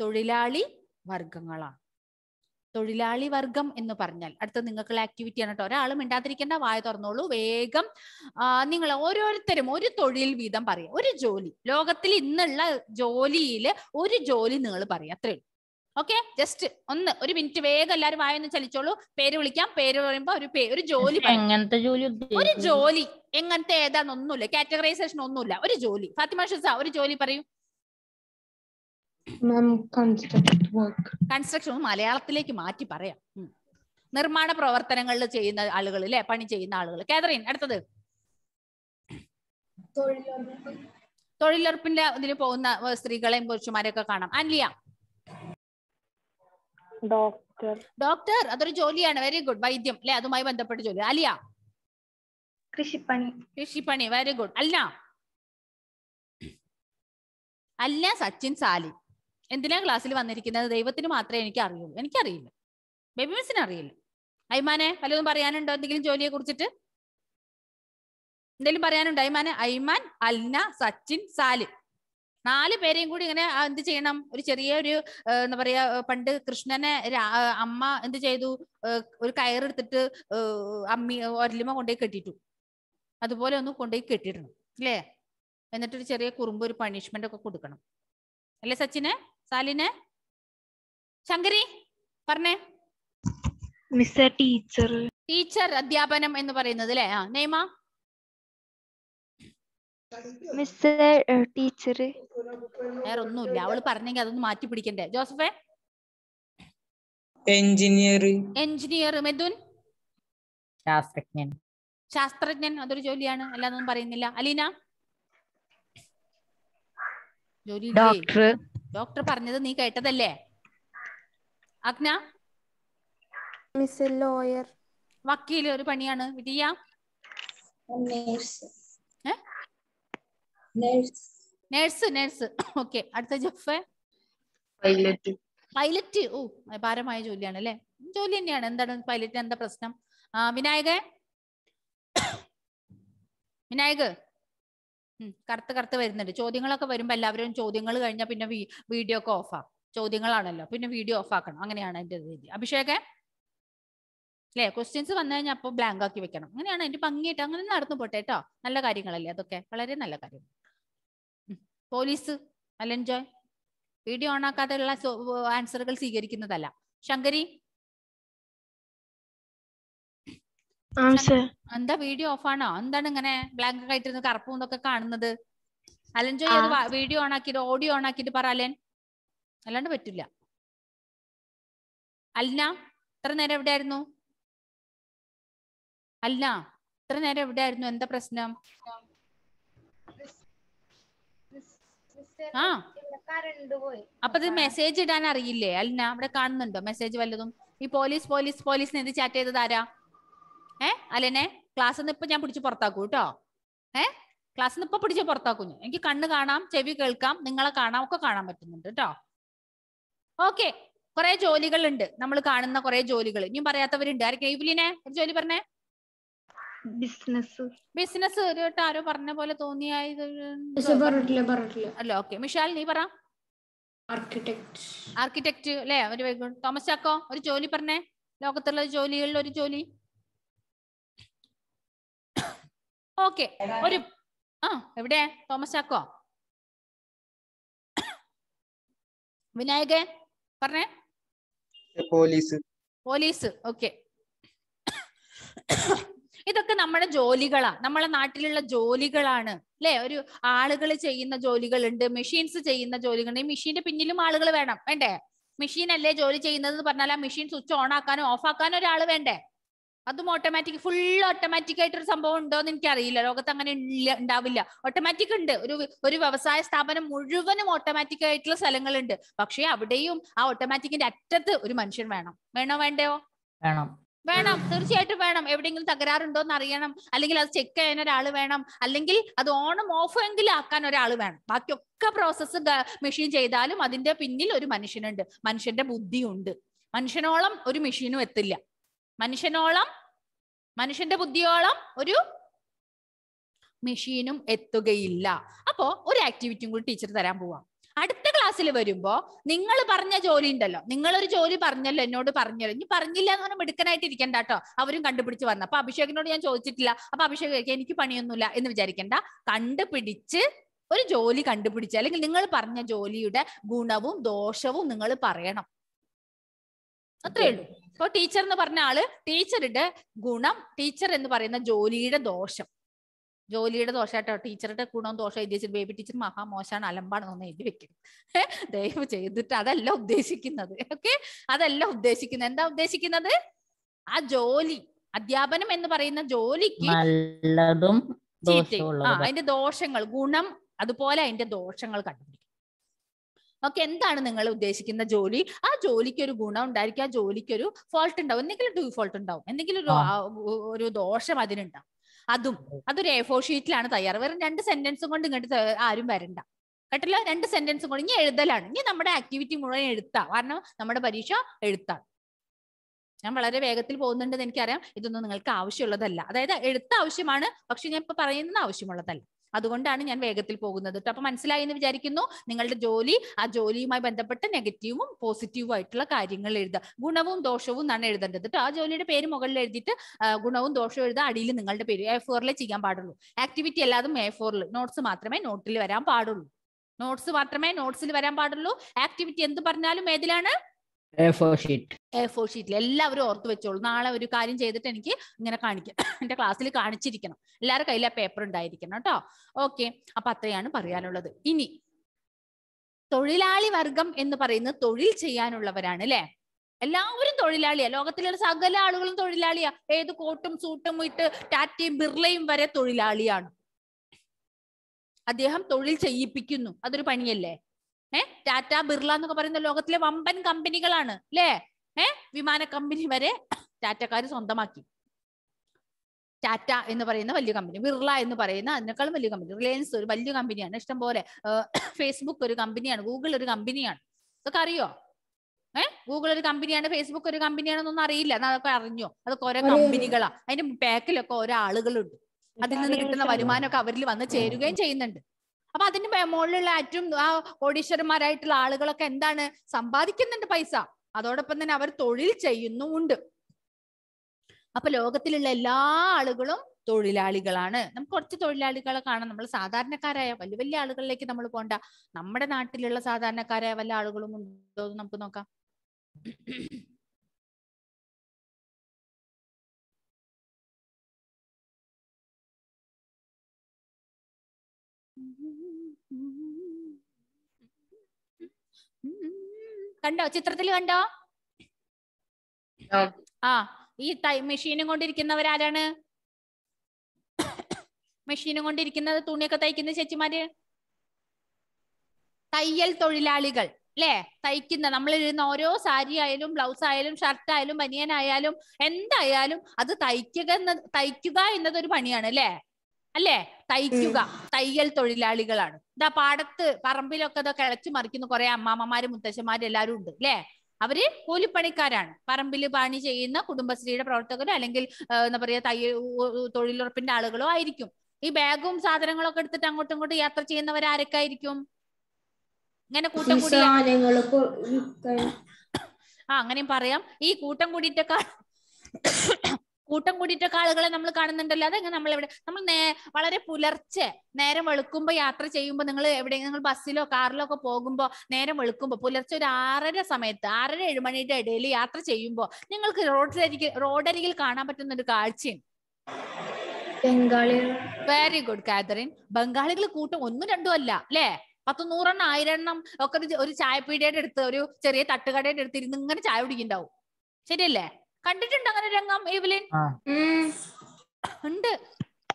തൊഴിലാളി വർഗങ്ങളാണ് തൊഴിലാളി വർഗം എന്ന് പറഞ്ഞാൽ അടുത്ത നിങ്ങൾക്കുള്ള ആക്ടിവിറ്റി ആണ് കേട്ടോ ഒരാളും മിണ്ടാതിരിക്കേണ്ട വായ തുറന്നോളൂ വേഗം നിങ്ങൾ ഓരോരുത്തരും ഒരു തൊഴിൽ വീതം പറയാം ഒരു ജോലി ലോകത്തിൽ ഇന്നുള്ള ജോലിയിൽ ഒരു ജോലി നിങ്ങൾ പറയുക അത്രയുള്ളൂ ഓക്കെ ജസ്റ്റ് ഒന്ന് ഒരു മിനിറ്റ് വേഗം എല്ലാരും വായൊന്ന് ചലിച്ചോളൂ പേര് വിളിക്കാം പേര് പറയുമ്പോ ഒരു ഒരു ജോലി എങ്ങനത്തെ ജോലി ഒരു ജോലി എങ്ങനത്തെ ഏതാണെന്നൊന്നുമില്ല കാറ്റഗറൈസേഷൻ ഒന്നുമില്ല ഒരു ജോലി ഫാത്തിമ ഷസ ഒരു ജോലി പറയൂ കൺസ്ട്രക്ഷൻ മലയാളത്തിലേക്ക് മാറ്റി പറയാം നിർമ്മാണ പ്രവർത്തനങ്ങളിൽ ചെയ്യുന്ന ആളുകൾ അല്ലെ പണി ചെയ്യുന്ന ആളുകൾ കാതറിൻ അടുത്തത് തൊഴിലുറപ്പിന്റെ ഇതിന് പോകുന്ന സ്ത്രീകളെയും പുരുഷന്മാരെയൊക്കെ കാണാം ആൻലിയ ഡോക്ടർ ഡോക്ടർ അതൊരു ജോലിയാണ് വെരി ഗുഡ് വൈദ്യം അല്ലെ അതുമായി ബന്ധപ്പെട്ട ജോലി അലിയ കൃഷിപ്പണി കൃഷിപ്പണി വെരി ഗുഡ് അല്ല അല്ല സച്ചിൻ സാലി എന്തിനാ ക്ലാസ്സിൽ വന്നിരിക്കുന്നത് ദൈവത്തിന് മാത്രമേ എനിക്ക് അറിയുള്ളൂ എനിക്കറിയില്ല ബേബി മിസ്സിന് അറിയില്ല അയ്മാനെ വല്ലതും പറയാനുണ്ടോ എന്തെങ്കിലും ജോലിയെ കുറിച്ചിട്ട് എന്തെങ്കിലും പറയാനുണ്ടോ അയ്മാനെ അയ്മാൻ അൽന സച്ചിൻ സാലി നാല് പേരെയും കൂടി ഇങ്ങനെ എന്ത് ചെയ്യണം ഒരു ചെറിയ ഒരു എന്താ പറയാ പണ്ട് കൃഷ്ണനെ അമ്മ എന്ത് ചെയ്തു ഒരു കയറെടുത്തിട്ട് അമ്മി ഒരലിമ കൊണ്ടുപോയി കെട്ടിട്ടു അതുപോലെ ഒന്ന് കൊണ്ടുപോയി കെട്ടിടണം അല്ലേ എന്നിട്ടൊരു ചെറിയ കുറുമ്പ് ഒരു പണിഷ്മെന്റ് ഒക്കെ കൊടുക്കണം അല്ലേ സച്ചിന് സാലിന് ശങ്കരി പറഞ്ഞേ മിസ് ടീച്ചർ ടീച്ചർ അധ്യാപനം എന്ന് പറയുന്നത് അല്ലേ ആ നെയ്മ മിസ് ടീച്ചർ വേറെ ഒന്നുമില്ല അവള് പറഞ്ഞെങ്കിൽ അതൊന്ന് മാറ്റി പിടിക്കണ്ടേ ജോസഫേ എഞ്ചിനീയർ എഞ്ചിനീയർ മെദുൻ ശാസ്ത്രജ്ഞൻ ശാസ്ത്രജ്ഞൻ അതൊരു ജോലിയാണ് അല്ലാതൊന്നും പറയുന്നില്ല അലീന ജോലി ഡോക്ടർ ഡോക്ടർ പറഞ്ഞത് നീ കേട്ടതല്ലേ അഗ്ന മിസ് ലോയർ വക്കീൽ ഒരു പണിയാണ് വിജയ നഴ്സ് നഴ്സ് ഓക്കെ അടുത്ത ജഫ് പൈലറ്റ് പൈലറ്റ് ഓ ഭാരമായ ജോലിയാണ് അല്ലെ ജോലി തന്നെയാണ് എന്താണ് പൈലറ്റ് എന്താ പ്രശ്നം വിനായക വിനായകൻ വിനായക് കറുത്ത് കറുത്ത് വരുന്നുണ്ട് ചോദ്യങ്ങളൊക്കെ വരുമ്പോൾ എല്ലാവരും ചോദ്യങ്ങൾ കഴിഞ്ഞാൽ പിന്നെ വീഡിയോ ഒക്കെ ഓഫാ ചോദ്യങ്ങളാണല്ലോ പിന്നെ വീഡിയോ ഓഫ് ആക്കണം അങ്ങനെയാണ് എന്റെ രീതി അഭിഷേകൻ അല്ലേ ക്വസ്റ്റ്യൻസ് വന്നു കഴിഞ്ഞാൽ അപ്പോൾ ബ്ലാങ്ക് ആക്കി വെക്കണം അങ്ങനെയാണ് എന്റെ ഭംഗിയായിട്ട് അങ്ങനെ നടന്നു പോട്ടെ കേട്ടോ നല്ല കാര്യങ്ങളല്ലേ അതൊക്കെ വളരെ നല്ല കാര്യം പോലീസ് അല്ല ജോയ് വീഡിയോ ഓണാക്കാതെയുള്ള ആൻസറുകൾ സ്വീകരിക്കുന്നതല്ല ശങ്കരി എന്താ വീഡിയോ ഓഫ് ആണോ എന്താണ് ഇങ്ങനെ ബ്ലാങ്ക് ആയിട്ടിരുന്ന് കറുപ്പും ഒക്കെ കാണുന്നത് അലൻ ജോയ് വീഡിയോ ഓൺ ആക്കിട്ട് ഓഡിയോ ഓൺ ആക്കിട്ട് പറ അലൻ അല്ലാണ്ട് പറ്റില്ല അൽന ഇത്ര നേരം ആയിരുന്നു അല്ല ഇത്ര നേരം ആയിരുന്നു എന്താ പ്രശ്നം ആ അപ്പൊ ഇത് മെസ്സേജ് ഇടാൻ അറിയില്ലേ അല്ല അവിടെ കാണുന്നുണ്ടോ മെസ്സേജ് വല്ലതും ഈ പോലീസ് പോലീസ് പോലീസ് എന്ത് ചാറ്റ് ചെയ്തത് ആരാ ഏ അലനെ ക്ലാസ് ഇപ്പൊ ഞാൻ പിടിച്ച് പുറത്താക്കൂ കേട്ടോ ഏ ക്ലാസ് ഇപ്പൊ പിടിച്ച് പുറത്താക്കൂ എനിക്ക് കണ്ണ് കാണാം ചെവി കേൾക്കാം നിങ്ങളെ കാണാം ഒക്കെ കാണാൻ പറ്റുന്നുണ്ട് കേട്ടോ ഓക്കെ കുറെ ജോലികളുണ്ട് നമ്മൾ കാണുന്ന കുറെ ജോലികൾ ഇനിയും പറയാത്തവരുണ്ട് ആരൊക്കെ ഇവലിനെ ഒരു ജോലി പറഞ്ഞേ ബിസിനസ് ബിസിനസ് ഒരു വട്ടം ആരോ പറഞ്ഞ പോലെ തോന്നിയായത് അല്ല ഓക്കെ മിഷാൽ നീ പറ ആർക്കിടെക്ട് ആർക്കിടെക്ട് അല്ലേ ഒരു തോമസ് ചാക്കോ ഒരു ജോലി പറഞ്ഞേ ലോകത്തുള്ള ജോലികളിൽ ഒരു ജോലി ഓക്കെ ഒരു ആ എവിടെ തോമസ് ചാക്കോ വിനായകൻ പറഞ്ഞേ പോലീസ് പോലീസ് ഓക്കെ ഇതൊക്കെ നമ്മുടെ ജോലികളാണ് നമ്മളെ നാട്ടിലുള്ള ജോലികളാണ് അല്ലെ ഒരു ആളുകൾ ചെയ്യുന്ന ജോലികളുണ്ട് മെഷീൻസ് ചെയ്യുന്ന ജോലികളുണ്ട് ഈ മെഷീന്റെ പിന്നിലും ആളുകൾ വേണം വേണ്ടേ മെഷീൻ അല്ലേ ജോലി ചെയ്യുന്നത് എന്ന് പറഞ്ഞാൽ ആ മെഷീൻ സ്വിച്ച് ഓൺ ആക്കാനും ഓഫ് ആക്കാനും ഒരാൾ വേണ്ടേ അതും ഓട്ടോമാറ്റിക് ഫുൾ ഓട്ടോമാറ്റിക് ആയിട്ട് ഒരു സംഭവം ഉണ്ടോ എന്ന് എനിക്കറിയില്ല ലോകത്ത് അങ്ങനെ ഉണ്ടാവില്ല ഓട്ടോമാറ്റിക് ഉണ്ട് ഒരു ഒരു വ്യവസായ സ്ഥാപനം മുഴുവനും ഓട്ടോമാറ്റിക് ആയിട്ടുള്ള സ്ഥലങ്ങളുണ്ട് പക്ഷെ അവിടെയും ആ ഓട്ടോമാറ്റിക്കിന്റെ അറ്റത്ത് ഒരു മനുഷ്യൻ വേണം വേണോ വേണ്ടയോ വേണം വേണം തീർച്ചയായിട്ടും വേണം എവിടെയെങ്കിലും തകരാറുണ്ടോ എന്ന് അറിയണം അല്ലെങ്കിൽ അത് ചെക്ക് ചെയ്യാൻ ഒരാൾ വേണം അല്ലെങ്കിൽ അത് ഓണം ഓഫ് എങ്കിലും ആക്കാൻ ഒരാൾ വേണം ബാക്കിയൊക്കെ പ്രോസസ്സ് മെഷീൻ ചെയ്താലും അതിന്റെ പിന്നിൽ ഒരു മനുഷ്യനുണ്ട് മനുഷ്യന്റെ ബുദ്ധിയുണ്ട് മനുഷ്യനോളം ഒരു മെഷീനും എത്തില്ല മനുഷ്യനോളം മനുഷ്യന്റെ ബുദ്ധിയോളം ഒരു മെഷീനും എത്തുകയില്ല അപ്പോ ഒരു ആക്ടിവിറ്റിയും കൂടി ടീച്ചർ തരാൻ പോവാം അടുത്ത ക്ലാസ്സിൽ വരുമ്പോ നിങ്ങൾ പറഞ്ഞ ജോലി ഉണ്ടല്ലോ നിങ്ങളൊരു ജോലി പറഞ്ഞല്ലോ എന്നോട് പറഞ്ഞല്ലോ ഇനി പറഞ്ഞില്ല എന്ന് പറഞ്ഞാൽ മിടുക്കനായിട്ട് ഇരിക്കണ്ട കേട്ടോ അവരും കണ്ടുപിടിച്ച് വന്നു അപ്പൊ അഭിഷേകിനോട് ഞാൻ ചോദിച്ചിട്ടില്ല അപ്പൊ അഭിഷേക് എനിക്ക് പണിയൊന്നുമില്ല എന്ന് വിചാരിക്കണ്ട കണ്ടുപിടിച്ച് ഒരു ജോലി കണ്ടുപിടിച്ച് അല്ലെങ്കിൽ നിങ്ങൾ പറഞ്ഞ ജോലിയുടെ ഗുണവും ദോഷവും നിങ്ങൾ പറയണം അത്രേ ഉള്ളൂ ഇപ്പൊ ടീച്ചർ എന്ന് പറഞ്ഞ ആള് ടീച്ചറുടെ ഗുണം ടീച്ചർ എന്ന് പറയുന്ന ജോലിയുടെ ദോഷം ജോലിയുടെ ദോഷമായിട്ടോ ടീച്ചറുടെ ഗുണവും ദോഷം എഴുതി വെച്ചിട്ട് ബേബി ടീച്ചർ മഹാ മോശമാണ് അലമ്പാണെന്ന് എഴുതി വെക്കും ദയവ് ചെയ്തിട്ട് അതല്ല ഉദ്ദേശിക്കുന്നത് ഓക്കെ അതല്ല ഉദ്ദേശിക്കുന്നത് എന്താ ഉദ്ദേശിക്കുന്നത് ആ ജോലി അധ്യാപനം എന്ന് പറയുന്ന ജോലിക്ക് നല്ലതും ആ അതിന്റെ ദോഷങ്ങൾ ഗുണം അതുപോലെ അതിന്റെ ദോഷങ്ങൾ കണ്ടുപിടിക്കും ഓക്കെ എന്താണ് നിങ്ങൾ ഉദ്ദേശിക്കുന്ന ജോലി ആ ജോലിക്കൊരു ഒരു ഗുണം ഉണ്ടായിരിക്കും ആ ജോലിക്കൊരു ഒരു ഫോൾട്ട് ഉണ്ടാവും എന്തെങ്കിലും ഡ്യൂ ഫോൾട്ട് ഉണ്ടാവും എന്തെങ്കിലും ഒരു ഒരു ദോഷം അതിനുണ്ടാവും അതും അതൊരു എ ഫോർ ഷീറ്റിലാണ് തയ്യാറ് വെറും രണ്ട് സെന്റൻസും കൊണ്ട് ഇങ്ങോട്ട് ആരും വരണ്ട കേട്ടല്ലോ രണ്ട് സെന്റൻസും കൊണ്ട് ഇനി എഴുതലാണ് ഇനി നമ്മുടെ ആക്ടിവിറ്റി മുഴുവൻ എഴുത്താം കാരണം നമ്മുടെ പരീക്ഷ എഴുത്താണ് ഞാൻ വളരെ വേഗത്തിൽ പോകുന്നുണ്ടെന്ന് എനിക്കറിയാം ഇതൊന്നും നിങ്ങൾക്ക് ആവശ്യമുള്ളതല്ല അതായത് എഴുത്ത ആവശ്യമാണ് പക്ഷെ ഞാൻ ഇപ്പൊ പറയുന്നത് ആവശ്യമുള്ളതല്ല അതുകൊണ്ടാണ് ഞാൻ വേഗത്തിൽ പോകുന്നത് കേട്ടോ അപ്പൊ മനസ്സിലായി എന്ന് വിചാരിക്കുന്നു നിങ്ങളുടെ ജോലി ആ ജോലിയുമായി ബന്ധപ്പെട്ട് നെഗറ്റീവും പോസിറ്റീവും ആയിട്ടുള്ള കാര്യങ്ങൾ എഴുതുക ഗുണവും ദോഷവും എന്നാണ് എഴുതേണ്ടത് കേട്ടോ ആ ജോലിയുടെ പേര് മുകളിൽ എഴുതിയിട്ട് ഗുണവും ദോഷവും എഴുതുക അടിയിൽ നിങ്ങളുടെ പേര് എ ഫോറിലെ ചെയ്യാൻ പാടുള്ളൂ ആക്ടിവിറ്റി അല്ലാതെ എ ഫോറിൽ നോട്ട്സ് മാത്രമേ നോട്ടിൽ വരാൻ പാടുള്ളൂ നോട്ട്സ് മാത്രമേ നോട്ട്സിൽ വരാൻ പാടുള്ളൂ ആക്ടിവിറ്റി എന്ത് പറഞ്ഞാലും ഏതിലാണ് എല്ലാവരും ഓർത്ത് വെച്ചോളൂ നാളെ ഒരു കാര്യം ചെയ്തിട്ട് എനിക്ക് ഇങ്ങനെ കാണിക്കാം എന്റെ ക്ലാസ്സിൽ കാണിച്ചിരിക്കണം എല്ലാവരുടെ കയ്യിൽ ആ പേപ്പർ ഉണ്ടായിരിക്കണം കേട്ടോ ഓക്കെ അപ്പൊ അത്രയാണ് പറയാനുള്ളത് ഇനി തൊഴിലാളി വർഗം എന്ന് പറയുന്നത് തൊഴിൽ ചെയ്യാനുള്ളവരാണ് അല്ലെ എല്ലാവരും തൊഴിലാളിയാ ലോകത്തിലുള്ള സകല ആളുകളും തൊഴിലാളിയാ ഏത് കോട്ടും സൂട്ടും ഇട്ട് ടാറ്റയും ബിർളയും വരെ തൊഴിലാളിയാണ് അദ്ദേഹം തൊഴിൽ ചെയ്യിപ്പിക്കുന്നു അതൊരു പണിയല്ലേ ഏഹ് ടാറ്റ ബിർള എന്നൊക്കെ പറയുന്ന ലോകത്തിലെ വമ്പൻ കമ്പനികളാണ് അല്ലേ ഏഹ് വിമാന കമ്പനി വരെ ടാറ്റക്കാർ സ്വന്തമാക്കി ടാറ്റ എന്ന് പറയുന്ന വലിയ കമ്പനി ബിർള എന്ന് പറയുന്ന അതിനേക്കാളും വലിയ കമ്പനി റിലയൻസ് ഒരു വലിയ കമ്പനിയാണ് ഇഷ്ടം പോലെ ഫേസ്ബുക്ക് ഒരു കമ്പനിയാണ് ഗൂഗിൾ ഒരു കമ്പനിയാണ് അതൊക്കെ അറിയോ ഏഹ് ഗൂഗിൾ ഒരു കമ്പനിയാണ് ഫേസ്ബുക്ക് ഒരു കമ്പനിയാണെന്നൊന്നും അറിയില്ല അതൊക്കെ അറിഞ്ഞോ അതൊക്കെ ഓരോ കമ്പനികളാ അതിന്റെ ബാക്കിലൊക്കെ ഓരോ ആളുകളുണ്ട് അതിൽ നിന്ന് കിട്ടുന്ന വരുമാനമൊക്കെ അവരിൽ വന്ന് ചേരുകയും ചെയ്യുന്നുണ്ട് അപ്പൊ അതിന്റെ മുകളിലുള്ള ആറ്റും ആ കോടീശ്വരന്മാരായിട്ടുള്ള ആളുകളൊക്കെ എന്താണ് സമ്പാദിക്കുന്നുണ്ട് പൈസ അതോടൊപ്പം തന്നെ അവർ തൊഴിൽ ചെയ്യുന്നുമുണ്ട് അപ്പൊ ലോകത്തിലുള്ള എല്ലാ ആളുകളും തൊഴിലാളികളാണ് നമുക്ക് കുറച്ച് തൊഴിലാളികളെ കാണാം നമ്മൾ സാധാരണക്കാരായ വലിയ വലിയ ആളുകളിലേക്ക് നമ്മൾ പോണ്ട നമ്മുടെ നാട്ടിലുള്ള സാധാരണക്കാരായ വല്ല ആളുകളും ഉണ്ടോ എന്ന് നമുക്ക് നോക്കാം കണ്ടോ ചിത്രത്തിൽ കണ്ടോ ആ ഈ മെഷീനും കൊണ്ടിരിക്കുന്നവരാരാണ് മെഷീനും കൊണ്ടിരിക്കുന്നത് തുണിയൊക്കെ തയ്ക്കുന്ന ചേച്ചിമാര് തയ്യൽ തൊഴിലാളികൾ അല്ലേ തയ്ക്കുന്ന നമ്മൾ ഇരുന്ന ഓരോ സാരി ആയാലും ബ്ലൗസ് ആയാലും ഷർട്ട് ആയാലും ബനിയൻ ആയാലും എന്തായാലും അത് തയ്ക്കുക എന്ന തയ്ക്കുക എന്നത് ഒരു പണിയാണ് അല്ലേ അല്ലേ തയ്ക്കുക തയ്യൽ തൊഴിലാളികളാണ് എന്താ പാടത്ത് പറമ്പിലൊക്കെ ഇതൊക്കെ ഇളച്ചു മറിക്കുന്ന കുറെ അമ്മാമ്മമാര് മുത്തശ്ശന്മാര് എല്ലാവരും ഉണ്ട് അല്ലേ അവര് കൂലിപ്പണിക്കാരാണ് പറമ്പിൽ പണി ചെയ്യുന്ന കുടുംബശ്രീയുടെ പ്രവർത്തകരോ അല്ലെങ്കിൽ എന്താ പറയാ തയ്യൽ തൊഴിലുറപ്പിന്റെ ആളുകളോ ആയിരിക്കും ഈ ബാഗും സാധനങ്ങളൊക്കെ എടുത്തിട്ട് അങ്ങോട്ടും ഇങ്ങോട്ടും യാത്ര ചെയ്യുന്നവരാരൊക്കായിരിക്കും ഇങ്ങനെ കൂട്ടം കൂടി ആ അങ്ങനെയും പറയാം ഈ കൂട്ടം കൂടിയിട്ടൊക്കെ കൂട്ടം കൂടിയിട്ടൊക്കെ ആളുകളെ നമ്മൾ കാണുന്നുണ്ടല്ലോ അതെങ്ങനെ നമ്മൾ എവിടെ നമ്മൾ വളരെ പുലർച്ചെ നേരം വെളുക്കുമ്പോൾ യാത്ര ചെയ്യുമ്പോൾ നിങ്ങൾ എവിടെ നിങ്ങൾ ബസ്സിലോ കാറിലോ ഒക്കെ പോകുമ്പോൾ നേരം വെളുക്കുമ്പോൾ പുലർച്ചെ ഒരു ആറര സമയത്ത് ആറര ഏഴ് മണിയുടെ ഇടയിൽ യാത്ര ചെയ്യുമ്പോൾ നിങ്ങൾക്ക് റോഡിലരികിൽ റോഡരികിൽ കാണാൻ പറ്റുന്ന ഒരു കാഴ്ചയും ബംഗാളികൾ വെരി ഗുഡ് കാതറിൻ ബംഗാളികൾ കൂട്ടം ഒന്നും രണ്ടും അല്ല അല്ലേ പത്ത് നൂറെണ്ണം ആയിരെണ്ണം ഒക്കെ ഒരു ചായപ്പീടിയുടെ അടുത്ത് ഒരു ചെറിയ തട്ടുകടയുടെ അടുത്ത് ഇരുന്ന് ഇങ്ങനെ ചായ കുടിക്കുന്നുണ്ടാവും ശരിയല്ലേ കണ്ടിട്ടുണ്ട് അങ്ങനെ രംഗം ഏവലിൻ ഉണ്ട്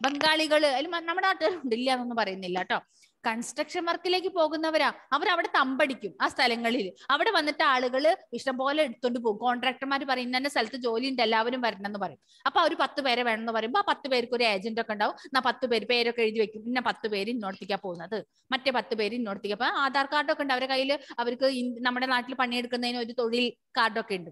ബംഗാളികള് അതിൽ നമ്മുടെ നാട്ടുകാരുണ്ട് ഇല്ല എന്നൊന്നും പറയുന്നില്ല കേട്ടോ കൺസ്ട്രക്ഷൻ വർക്കിലേക്ക് പോകുന്നവരാ അവരവിടെ തമ്പടിക്കും ആ സ്ഥലങ്ങളിൽ അവിടെ വന്നിട്ട് ആളുകൾ പോലെ എടുത്തോണ്ട് പോകും കോൺട്രാക്ടർമാർ പറയും ഇന്ന സ്ഥലത്ത് ജോലി ഉണ്ട് എല്ലാവരും വരണം എന്ന് പറയും അപ്പൊ അവർ പത്ത് പേരെ വേണം എന്ന് പറയുമ്പോൾ ആ പത്ത് പേർക്ക് ഒരു ഏജന്റ് ഒക്കെ ഉണ്ടാവും എന്നാ പത്ത് പേര് പേരൊക്കെ എഴുതി വെക്കും ഇന്ന പത്ത് പേര് ഇന്നോടത്തേക്കാ പോകുന്നത് മറ്റേ പത്ത് പേര് ഇന്നോടത്തേക്കാ അപ്പൊ ആധാർ കാർഡൊക്കെ ഉണ്ട് അവരുടെ കയ്യിൽ അവർക്ക് നമ്മുടെ നാട്ടിൽ പണിയെടുക്കുന്നതിന് ഒരു തൊഴിൽ കാർഡൊക്കെ ഉണ്ട്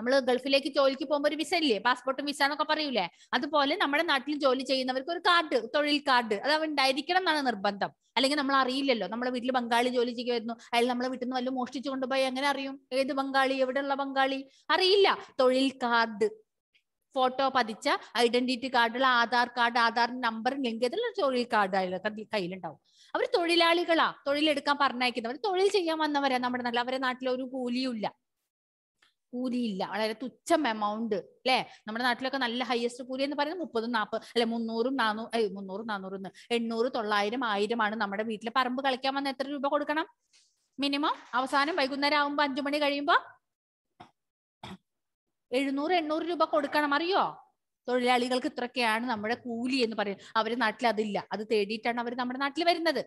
നമ്മൾ ഗൾഫിലേക്ക് ജോലിക്ക് പോകുമ്പോൾ ഒരു വിസ ഇല്ലേ പാസ്പോർട്ടും വിസ എന്നൊക്കെ പറയൂലേ അതുപോലെ നമ്മുടെ നാട്ടിൽ ജോലി ചെയ്യുന്നവർക്ക് ഒരു കാർഡ് തൊഴിൽ കാർഡ് അത് അവ ഉണ്ടായിരിക്കണം എന്നാണ് നിർബന്ധം അല്ലെങ്കിൽ നമ്മൾ അറിയില്ലല്ലോ നമ്മളെ വീട്ടിൽ ബംഗാളി ജോലി ചെയ്യുമായിരുന്നു അയാൾ നമ്മളെ വീട്ടിൽ നിന്ന് വല്ല മോഷ്ടിച്ചു കൊണ്ടുപോയി എങ്ങനെ അറിയും ഏത് ബംഗാളി എവിടെയുള്ള ബംഗാളി അറിയില്ല തൊഴിൽ കാർഡ് ഫോട്ടോ പതിച്ച ഐഡന്റിറ്റി കാർഡുള്ള Aadhaar card Aadhaar number link ചെയ്തുള്ള തൊഴിൽ കാർഡ് കയ്യിലുണ്ടാവും അവർ തൊഴിലാളികളാ തൊഴിലെടുക്കാൻ പറഞ്ഞയക്കുന്നവർ തൊഴിൽ ചെയ്യാൻ വന്നവരാ നമ്മുടെ നല്ല അവരെ നാട്ടിൽ ഒരു കൂലിയും ഇല്ല കൂലിയില്ല വളരെ തുച്ഛം എമൗണ്ട് അല്ലെ നമ്മുടെ നാട്ടിലൊക്കെ നല്ല ഹയസ്റ്റ് കൂലി എന്ന് പറയുന്നത് മുപ്പതും നാൽപ്പത് അല്ലെ മുന്നൂറും നാനൂറ് മുന്നൂറും നാനൂറും എണ്ണൂറ് തൊള്ളായിരം ആയിരമാണ് നമ്മുടെ വീട്ടിലെ പറമ്പ് കളിക്കാൻ വന്ന എത്ര രൂപ കൊടുക്കണം മിനിമം അവസാനം വൈകുന്നേരം ആകുമ്പോൾ അഞ്ചു മണി കഴിയുമ്പോൾ എഴുന്നൂറ് എണ്ണൂറ് രൂപ കൊടുക്കണം അറിയോ തൊഴിലാളികൾക്ക് ഇത്രയൊക്കെയാണ് നമ്മുടെ കൂലി എന്ന് പറയുന്നത് അവരെ നാട്ടിൽ അതില്ല അത് തേടിയിട്ടാണ് അവർ നമ്മുടെ നാട്ടിൽ വരുന്നത്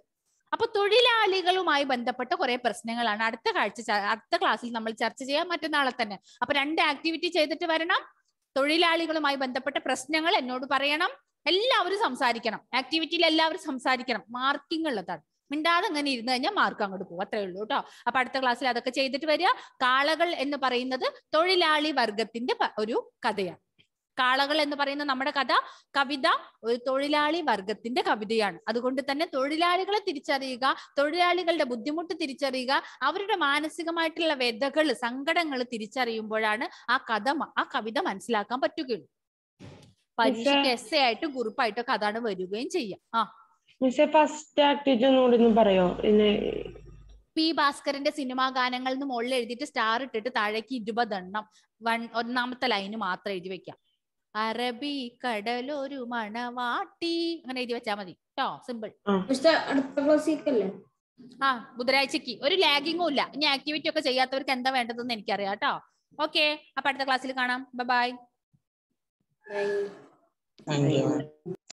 അപ്പൊ തൊഴിലാളികളുമായി ബന്ധപ്പെട്ട കുറെ പ്രശ്നങ്ങളാണ് അടുത്ത കാഴ്ച അടുത്ത ക്ലാസ്സിൽ നമ്മൾ ചർച്ച ചെയ്യാം മറ്റന്നാളെ തന്നെ അപ്പൊ രണ്ട് ആക്ടിവിറ്റി ചെയ്തിട്ട് വരണം തൊഴിലാളികളുമായി ബന്ധപ്പെട്ട പ്രശ്നങ്ങൾ എന്നോട് പറയണം എല്ലാവരും സംസാരിക്കണം ആക്ടിവിറ്റിയിൽ എല്ലാവരും സംസാരിക്കണം മാർക്കിംഗ് ഉള്ളതാണ് മിണ്ടാതെ അങ്ങനെ ഇരുന്ന് കഴിഞ്ഞാൽ മാർക്ക് അങ്ങോട്ട് പോകും അത്രേ ഉള്ളൂ കേട്ടോ അപ്പൊ അടുത്ത ക്ലാസ്സിൽ അതൊക്കെ ചെയ്തിട്ട് വരിക കാളകൾ എന്ന് പറയുന്നത് തൊഴിലാളി വർഗത്തിന്റെ ഒരു കഥയാണ് കാളകൾ എന്ന് പറയുന്ന നമ്മുടെ കഥ കവിത ഒരു തൊഴിലാളി വർഗത്തിന്റെ കവിതയാണ് അതുകൊണ്ട് തന്നെ തൊഴിലാളികളെ തിരിച്ചറിയുക തൊഴിലാളികളുടെ ബുദ്ധിമുട്ട് തിരിച്ചറിയുക അവരുടെ മാനസികമായിട്ടുള്ള വ്യതകൾ സങ്കടങ്ങൾ തിരിച്ചറിയുമ്പോഴാണ് ആ കഥ ആ കവിത മനസ്സിലാക്കാൻ പറ്റുകയുള്ളൂ പരീക്ഷയ്ക്ക് എസ് എ ആയിട്ട് ഗ്രൂപ്പായിട്ടൊക്കെ അതാണ് വരികയും ചെയ്യാം ആ ഫസ്റ്റ് പറയോ പി ഭാസ്കരന്റെ സിനിമാ ഗാനങ്ങളിൽ നിന്ന് മുകളിൽ എഴുതിയിട്ട് സ്റ്റാർ ഇട്ടിട്ട് താഴേക്ക് ഇരുപതെണ്ണം വൺ ഒന്നാമത്തെ ലൈന് മാത്രം എഴുതി വെക്കാം അറബി കടലൊരു മണവാട്ടി അങ്ങനെ എഴുതി വെച്ചാ മതി കേട്ടോ സിമ്പിൾ ആ ബുധനാഴ്ചക്ക് ഒരു ലാഗിങ്ങും ഇല്ല ഇനി ആക്ടിവിറ്റി ഒക്കെ ചെയ്യാത്തവർക്ക് എന്താ വേണ്ടതെന്ന് എനിക്കറിയാം കേട്ടോ ഓക്കെ അപ്പൊ അടുത്ത ക്ലാസ്സിൽ കാണാം ബൈ ബൈ